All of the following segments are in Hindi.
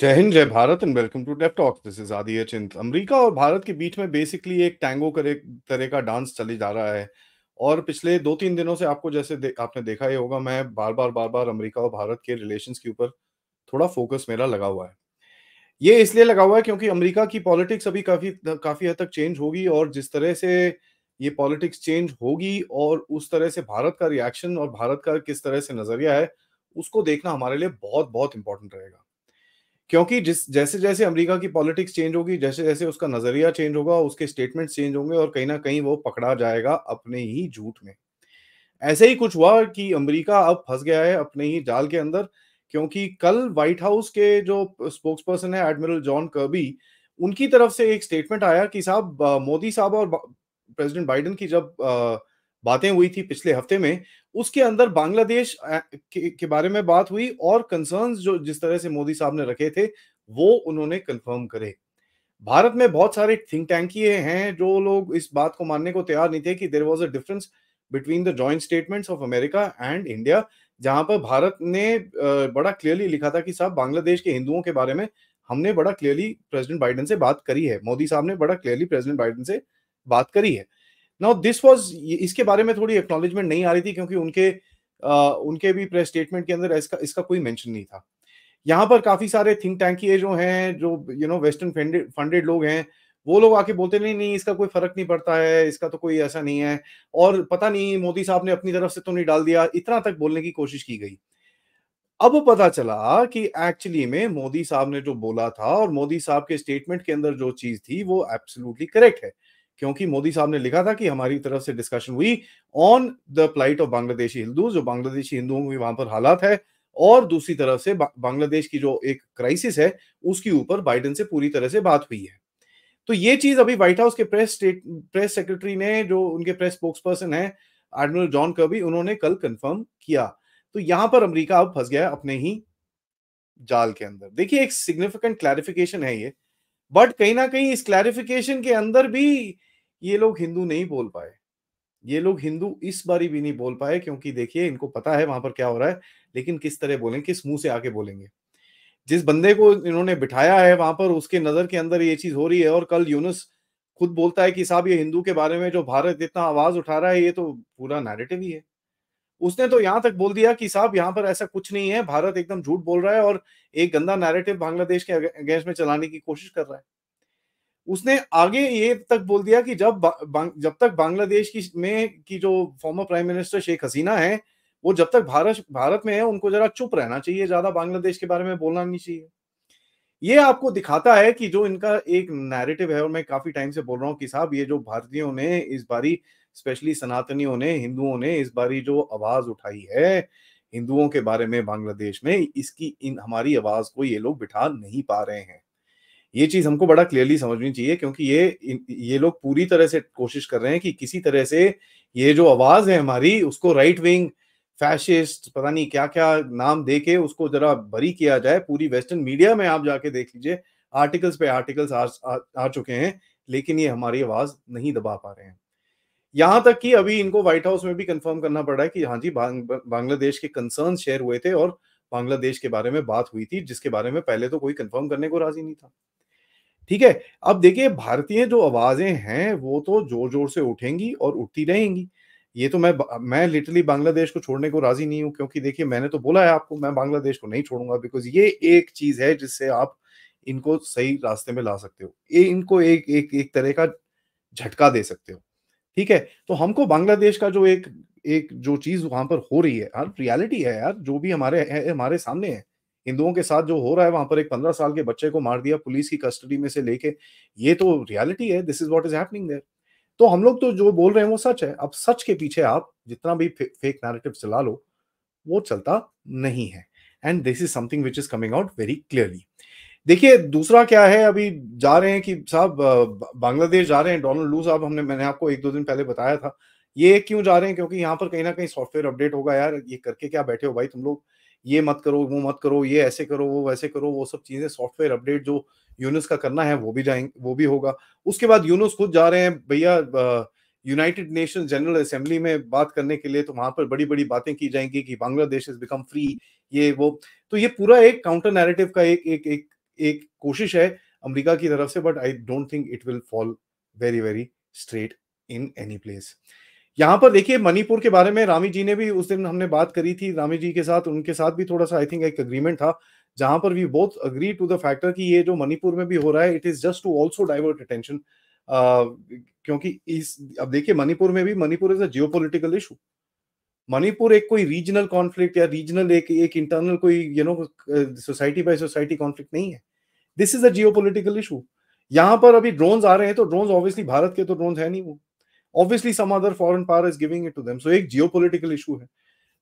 जय हिंद जय भारत एंड वेलकम टू डेप दिस इज आदि चिंत अमेरिका और भारत के बीच में बेसिकली एक टैंगो कर एक तरह का डांस चले जा रहा है और पिछले दो तीन दिनों से आपको जैसे दे, आपने देखा ही होगा मैं बार बार बार बार अमेरिका और भारत के रिलेशन के ऊपर थोड़ा फोकस मेरा लगा हुआ है ये इसलिए लगा हुआ है क्योंकि अमेरिका की पॉलिटिक्स अभी काफी काफी हद तक चेंज होगी और जिस तरह से ये पॉलिटिक्स चेंज होगी और उस तरह से भारत का रिएक्शन और भारत का किस तरह से नजरिया है उसको देखना हमारे लिए बहुत बहुत इंपॉर्टेंट रहेगा क्योंकि जिस जैसे जैसे अमेरिका की पॉलिटिक्स चेंज होगी जैसे जैसे उसका नजरिया चेंज होगा उसके स्टेटमेंट चेंज होंगे और कहीं ना कहीं वो पकड़ा जाएगा अपने ही झूठ में ऐसे ही कुछ हुआ कि अमेरिका अब फंस गया है अपने ही जाल के अंदर क्योंकि कल व्हाइट हाउस के जो स्पोक्स पर्सन है एडमिरल जॉन कर्बी उनकी तरफ से एक स्टेटमेंट आया कि साहब मोदी साहब और प्रेसिडेंट बाइडेन की जब आ, बातें हुई थी पिछले हफ्ते में उसके अंदर बांग्लादेश के, के बारे में बात हुई और कंसर्न जो जिस तरह से मोदी साहब ने रखे थे वो उन्होंने कंफर्म करे भारत में बहुत सारे थिंक ये हैं जो लोग इस बात को मानने को तैयार नहीं थे कि there was a difference between the joint statements of America and India जहां पर भारत ने बड़ा क्लियरली लिखा था कि साहब बांग्लादेश के हिंदुओं के बारे में हमने बड़ा क्लियरली प्रेसिडेंट बाइडेन से बात करी है मोदी साहब ने बड़ा क्लियरली प्रेसिडेंट बाइडेन से बात करी है नाउ दिस वॉज इसके बारे में थोड़ी एक्नोलेजमेंट नहीं आ रही थी क्योंकि उनके आ, उनके भी प्रेस स्टेटमेंट के अंदर इसका इसका कोई मैंशन नहीं था यहाँ पर काफी सारे थिंक टैंक ये जो हैं जो यू नो वेस्टर्न फंडेड लोग हैं वो लोग आके बोलते नहीं नहीं इसका कोई फर्क नहीं पड़ता है इसका तो कोई ऐसा नहीं है और पता नहीं मोदी साहब ने अपनी तरफ से तो नहीं डाल दिया इतना तक बोलने की कोशिश की गई अब पता चला कि एक्चुअली में मोदी साहब ने जो बोला था और मोदी साहब के स्टेटमेंट के अंदर जो चीज थी वो एब्सोल्युटली करेक्ट है क्योंकि मोदी साहब ने लिखा था कि हमारी तरफ से डिस्कशन हुई on the plight of Bangladeshi Hindu जो बांग्लादेशी हिंदुओं की वहां पर हालात है और दूसरी तरफ से बांग्लादेश की जो एक क्राइसिस है उसके ऊपर बाइडेन से पूरी तरह से बात हुई है तो ये चीज अभी व्हाइट हाउस के प्रेस स्टेट प्रेस सेक्रेटरी ने जो उनके प्रेस स्पोक्स पर्सन है एडमिरल जॉन कर्बी उन्होंने कल कंफर्म किया तो यहां पर अमेरिका अब फंस गया है अपने ही जाल के अंदर देखिए एक सिग्निफिकेंट क्लैरिफिकेशन है ये बट कहीं ना कहीं इस क्लैरिफिकेशन के अंदर भी ये लोग हिंदू नहीं बोल पाए ये लोग हिंदू इस बारी भी नहीं बोल पाए क्योंकि देखिए इनको पता है वहां पर क्या हो रहा है लेकिन किस तरह बोलेंगे किस मुंह से आके बोलेंगे जिस बंदे को इन्होंने बिठाया है वहां पर उसके नजर के अंदर ये चीज हो रही है और कल यूनुस खुद बोलता है कि साहब ये हिंदू के बारे में जो भारत इतना आवाज उठा रहा है ये तो पूरा नैरेटिव ही है उसने तो यहां तक बोल दिया कि साहब यहाँ पर ऐसा कुछ नहीं है भारत एकदम झूठ बोल रहा है और एक गंदा नैरेटिव बांग्लादेश के अगेंस्ट में चलाने की कोशिश कर रहा है उसने आगे ये तक बोल दिया कि जब जब तक बांग्लादेश की में की जो former prime minister Sheikh Hasina है वो जब तक भारत भारत में है उनको जरा चुप रहना चाहिए ज्यादा बांग्लादेश के बारे में बोलना नहीं चाहिए ये आपको दिखाता है कि जो इनका एक नैरेटिव है और मैं काफी टाइम से बोल रहा हूँ कि साहब ये जो भारतीयों ने इस बारी स्पेशली सनातनियों ने हिंदुओं ने इस बारी जो आवाज उठाई है हिंदुओं के बारे में बांग्लादेश में इसकी इन हमारी आवाज को ये लोग बिठा नहीं पा रहे हैं ये चीज हमको बड़ा क्लियरली समझनी चाहिए क्योंकि ये ये लोग पूरी तरह से कोशिश कर रहे हैं कि किसी तरह से ये जो आवाज है हमारी उसको राइट विंग फैशिस्ट पता नहीं क्या क्या नाम दे के उसको जरा बरी किया जाए पूरी वेस्टर्न मीडिया में आप जाके देख लीजिए आर्टिकल्स पे आर्टिकल्स आ, आ, आ चुके हैं लेकिन ये हमारी आवाज नहीं दबा पा रहे हैं यहां तक कि अभी इनको व्हाइट हाउस में भी कंफर्म करना पड़ रहा है कि हाँ जी बांग्लादेश के कंसर्न शेयर हुए थे और बांग्लादेश के बारे में बात हुई थी जिसके बारे में पहले तो कोई कंफर्म करने को राजी नहीं था ठीक है अब देखिए भारतीय जो आवाजें हैं वो तो जोर जोर से उठेंगी और उठती रहेंगी ये तो मैं मैं लिटरली बांग्लादेश को छोड़ने को राजी नहीं हूँ क्योंकि देखिए मैंने तो बोला है आपको मैं बांग्लादेश को नहीं छोड़ूंगा बिकॉज ये एक चीज है जिससे आप इनको सही रास्ते में ला सकते हो ये इनको एक एक एक तरह का झटका दे सकते हो ठीक है तो हमको बांग्लादेश का जो एक एक जो चीज वहां पर हो रही है यार हाँ, रियलिटी है यार जो भी हमारे हमारे सामने है हिंदुओं के साथ जो हो रहा है वहां पर एक पंद्रह साल के बच्चे को मार दिया पुलिस की कस्टडी में से लेके ये तो रियलिटी है this is what is happening there तो हम लोग तो जो बोल रहे हैं वो सच है अब सच के पीछे आप जितना भी फेक नैरेटिव चला लो वो चलता नहीं है and this is something which is coming out very clearly देखिए दूसरा क्या है अभी जा रहे हैं कि साहब बांग्लादेश जा रहे हैं डोनाल्ड लू साहब हमने मैंने आपको एक दो दिन पहले बताया था ये क्यों जा रहे हैं क्योंकि यहाँ पर कहीं ना कहीं सॉफ्टवेयर अपडेट होगा यार ये करके क्या बैठे हो भाई तुम लोग ये मत करो वो मत करो ये ऐसे करो वो वैसे करो वो सब चीज़ें सॉफ्टवेयर अपडेट जो यूनुस का करना है वो भी जाएंगे वो भी होगा उसके बाद यूनुस खुद जा रहे हैं भैया यूनाइटेड नेशन जनरल असेंबली में बात करने के लिए तो वहां पर बड़ी बड़ी बातें की जाएंगी कि बांग्लादेश इज बिकम फ्री ये वो तो ये पूरा एक काउंटर नैरेटिव का एक एक एक एक कोशिश है अमेरिका की तरफ से but I don't think it will fall very very straight in any place यहाँ पर देखिए मणिपुर के बारे में रामी जी ने भी उस दिन हमने बात करी थी रामी जी के साथ उनके साथ भी थोड़ा सा आई थिंक एक अग्रीमेंट था जहां पर we both agree to the factor कि ये जो मणिपुर में भी हो रहा है it is just to also divert attention क्योंकि इस अब देखिए मणिपुर में भी Manipur is a geopolitical issue Manipur एक कोई रीजनल कॉन्फ्लिक्ट या रीजनल एक एक इंटरनल कोई you know society by society conflict नहीं है this is a geopolitical issue यहां पर अभी ड्रोन्स आ रहे हैं तो ड्रोन्स ऑब्वियसली भारत के तो ड्रोन्स है नहीं वो obviously some other foreign power is giving it to them so एक जियोपॉलिटिकल इशू है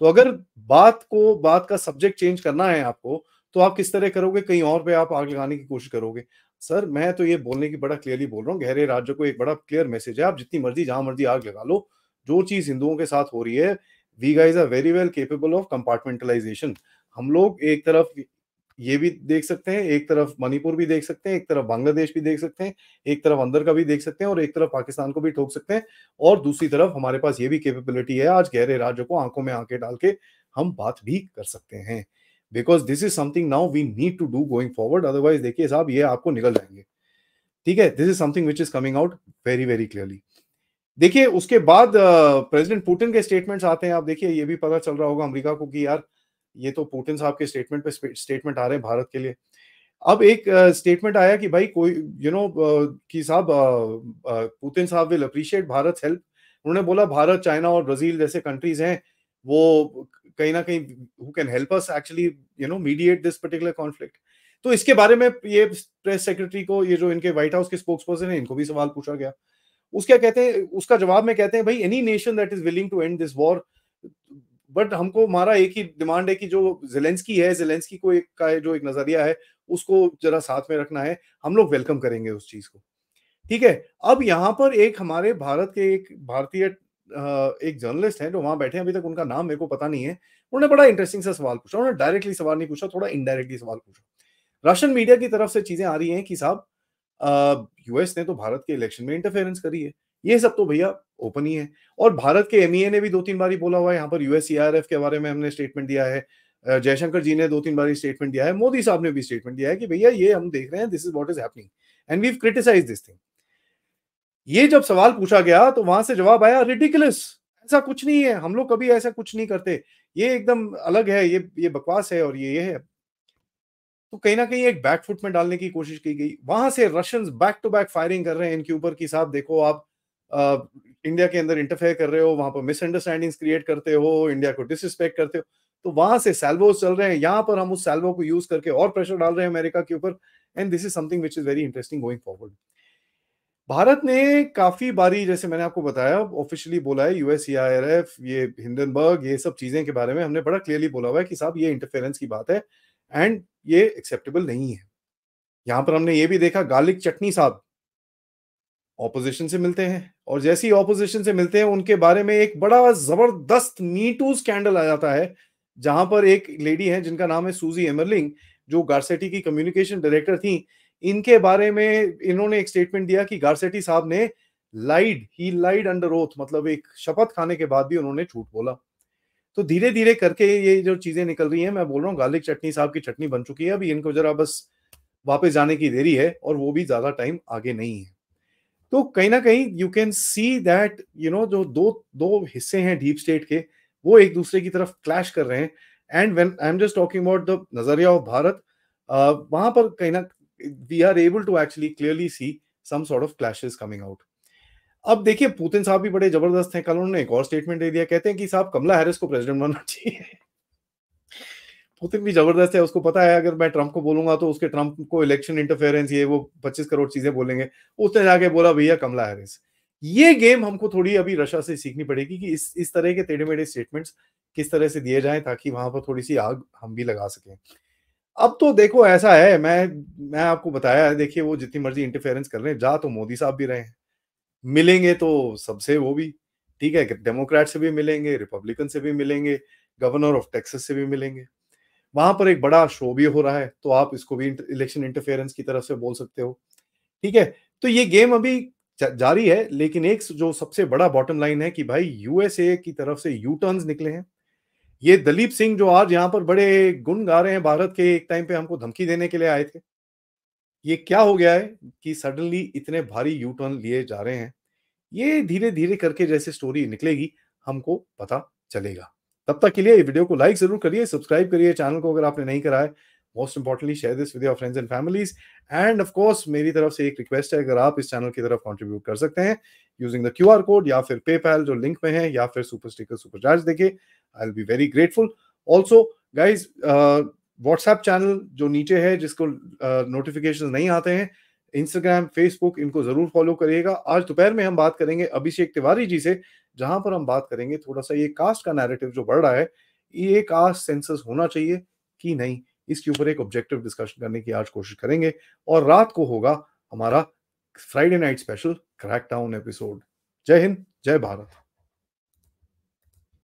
तो अगर बात को बात का सब्जेक्ट चेंज करना है आपको तो आप किस तरह करोगे कहीं और पे आप आग लगाने की कोशिश करोगे सर मैं तो ये बोलने की बड़ा क्लियरली बोल रहा हूँ गहरे राज्य को एक बड़ा क्लियर मैसेज है आप जितनी मर्जी जहां मर्जी आग लगा लो जो चीज हिंदुओं के साथ हो रही है we guys are very well capable of compartmentalization हम लोग एक तरफ ये भी देख सकते हैं एक तरफ मणिपुर भी देख सकते हैं एक तरफ बांग्लादेश भी देख सकते हैं एक तरफ अंदर का भी देख सकते हैं और एक तरफ पाकिस्तान को भी ठोक सकते हैं और दूसरी तरफ हमारे पास ये भी कैपेबिलिटी है आज गहरे राज्यों को आंखों में आंखें डाल के हम बात भी कर सकते हैं because this is something now we need to do going forward otherwise देखिए साहब ये आपको निकल जाएंगे ठीक है this is something which is coming out very very clearly देखिए उसके बाद प्रेसिडेंट पुटिन के स्टेटमेंट्स आते हैं आप देखिए ये भी पता चल रहा होगा अमेरिका को कि यार ये तो पुतिन साहब के स्टेटमेंट पे स्टेटमेंट आ रहे हैं भारत के लिए अब एक स्टेटमेंट आया कि भाई कोई यू नो कि साहब पुतिन साहब विल अप्रिशिएट भारत हेल्प उन्होंने बोला भारत चाइना और ब्राजील जैसे कंट्रीज हैं वो कहीं ना कहीं who can help us actually you know mediate this particular conflict तो इसके बारे में ये प्रेस सेक्रेटरी को ये जो इनके व्हाइट हाउस के स्पोक्स पर्सन है इनको भी सवाल पूछा गया उसका कहते हैं उसका जवाब में कहते हैं भाई any nation that is willing to end this war but हमको हमारा एक ही डिमांड है कि जो जेलेंसकी है जेलेंसकी को एक का जो एक नजरिया है उसको जरा साथ में रखना है हम लोग वेलकम करेंगे उस चीज को ठीक है अब यहाँ पर एक हमारे भारत के एक भारतीय एक जर्नलिस्ट है जो वहां बैठे हैं अभी तक उनका नाम मेरे को पता नहीं है उन्होंने बड़ा इंटरेस्टिंग सा सवाल पूछा उन्होंने डायरेक्टली सवाल नहीं पूछा थोड़ा इनडायरेक्टली सवाल पूछा रशियन मीडिया की तरफ से चीजें आ रही हैं कि साहब यूएस ने तो भारत के इलेक्शन में इंटरफेरेंस करी है ये सब तो भैया ओपन ही है और भारत के एमईए e ने भी दो तीन बार बोला हुआ है यहाँ पर यूएससीआरएफ के बारे में हमने स्टेटमेंट दिया है जयशंकर जी ने दो तीन बार स्टेटमेंट दिया है मोदी साहब ने भी स्टेटमेंट दिया है कि भैया ये हम देख रहे हैं this is what is happening and we criticize this thing ये जब सवाल पूछा गया तो वहां से जवाब आया रिडिकुलस ऐसा कुछ नहीं है हम लोग कभी ऐसा कुछ नहीं करते ये एकदम अलग है ये ये बकवास है और ये ये है तो कहीं ना कहीं एक बैकफुट में डालने की कोशिश की गई वहां से Russians back to back firing कर रहे हैं इनके ऊपर कि साहब देखो आप इंडिया के अंदर इंटरफेयर कर रहे हो वहां पर मिसअंडरस्टैंडिंग्स क्रिएट करते हो इंडिया को डिसरिस्पेक्ट करते हो तो वहां से सेल्वो चल रहे हैं यहाँ पर हम उस सेल्वो को यूज करके और प्रेशर डाल रहे हैं अमेरिका के ऊपर and this is something which is very interesting going forward Bharat ने काफी बारी जैसे मैंने आपको बताया ऑफिशियली बोला है यूएस ये हिंडनबर्ग ये सब चीजें के बारे में हमने बड़ा क्लियरली बोला हुआ है कि साहब ये इंटरफेरेंस की बात है एंड ये एक्सेप्टेबल नहीं है यहां पर हमने ये भी देखा गार्लिक चटनी साहब ऑपोजिशन से मिलते हैं और जैसे ही ऑपोजिशन से मिलते हैं उनके बारे में एक बड़ा जबरदस्त मीटू स्कैंडल आ जाता है जहां पर एक लेडी है जिनका नाम है सूजी एमरलिंग जो गारसेटी की कम्युनिकेशन डायरेक्टर थी इनके बारे में इन्होंने एक स्टेटमेंट दिया कि गारसेटी साहब ने लाइड ही लाइड अंडर ओथ मतलब एक शपथ खाने के बाद भी उन्होंने झूठ बोला तो धीरे धीरे करके ये जो चीजें निकल रही हैं मैं बोल रहा हूँ गार्लिक चटनी साहब की चटनी बन चुकी है अभी इनको जरा बस वापस जाने की देरी है और वो भी ज्यादा टाइम आगे नहीं है तो कहीं ना कहीं you can see that you know जो दो दो हिस्से हैं डीप स्टेट के वो एक दूसरे की तरफ क्लैश कर रहे हैं and when I am just talking about the नजरिया ऑफ भारत वहां पर कहीं ना we are able to actually clearly see some sort of clashes coming out अब देखिए पुतिन साहब भी बड़े जबरदस्त हैं कल उन्होंने एक और स्टेटमेंट दे दिया कहते हैं कि साहब कमला हैरिस को प्रेसिडेंट बनना चाहिए पुतिन भी जबरदस्त है उसको पता है अगर मैं ट्रंप को बोलूंगा तो उसके ट्रंप को इलेक्शन इंटरफेरेंस ये वो पच्चीस करोड़ चीजें बोलेंगे उसने जाके बोला भैया कमला हैरिस ये गेम हमको थोड़ी अभी रशिया से सीखनी पड़ेगी कि इस इस तरह के टेढ़े मेढ़े स्टेटमेंट्स किस तरह से दिए जाए ताकि वहां पर थोड़ी सी आग हम भी लगा सकें अब तो देखो ऐसा है मैं मैं आपको बताया देखिए वो जितनी मर्जी इंटरफेरेंस कर रहे हैं जा तो मोदी साहब भी रहे हैं मिलेंगे तो सबसे वो भी ठीक है डेमोक्रेट से भी मिलेंगे रिपब्लिकन से भी मिलेंगे गवर्नर ऑफ टेक्सस से भी मिलेंगे वहां पर एक बड़ा शो भी हो रहा है तो आप इसको भी इलेक्शन इंटरफेरेंस की तरफ से बोल सकते हो ठीक है तो ये गेम अभी जारी है लेकिन एक जो सबसे बड़ा बॉटम लाइन है कि भाई यूएसए की तरफ से यू टर्न निकले हैं ये दलीप सिंह जो आज यहाँ पर बड़े गुण गा रहे हैं भारत के एक टाइम पे हमको धमकी देने के लिए आए थे ये क्या हो गया है कि सडनली इतने भारी यू टर्न लिए जा रहे हैं ये धीरे धीरे करके जैसे स्टोरी निकलेगी हमको पता चलेगा तब तक के लिए वीडियो को लाइक जरूर करिए सब्सक्राइब करिए चैनल को अगर आपने नहीं कराए most importantly share this with your friends and families and of course मेरी तरफ से एक रिक्वेस्ट है अगर आप इस चैनल की तरफ कंट्रीब्यूट कर सकते हैं using the Q R code या फिर पेपैल जो लिंक में है या फिर सुपर स्टिकर सुपर चार्ज देखे I will be very grateful also guys WhatsApp channel जो नीचे है जिसको नोटिफिकेशन uh, नहीं आते हैं इंस्टाग्राम फेसबुक इनको जरूर फॉलो करिएगा आज दोपहर में हम बात करेंगे अभिषेक तिवारी जी से जहां पर हम बात करेंगे थोड़ा सा ये कास्ट का नैरेटिव जो बढ़ रहा है ये कास्ट सेंसस होना चाहिए कि नहीं इसके ऊपर एक ऑब्जेक्टिव डिस्कशन करने की आज कोशिश करेंगे और रात को होगा हमारा Friday night special crackdown episode जय हिंद जय भारत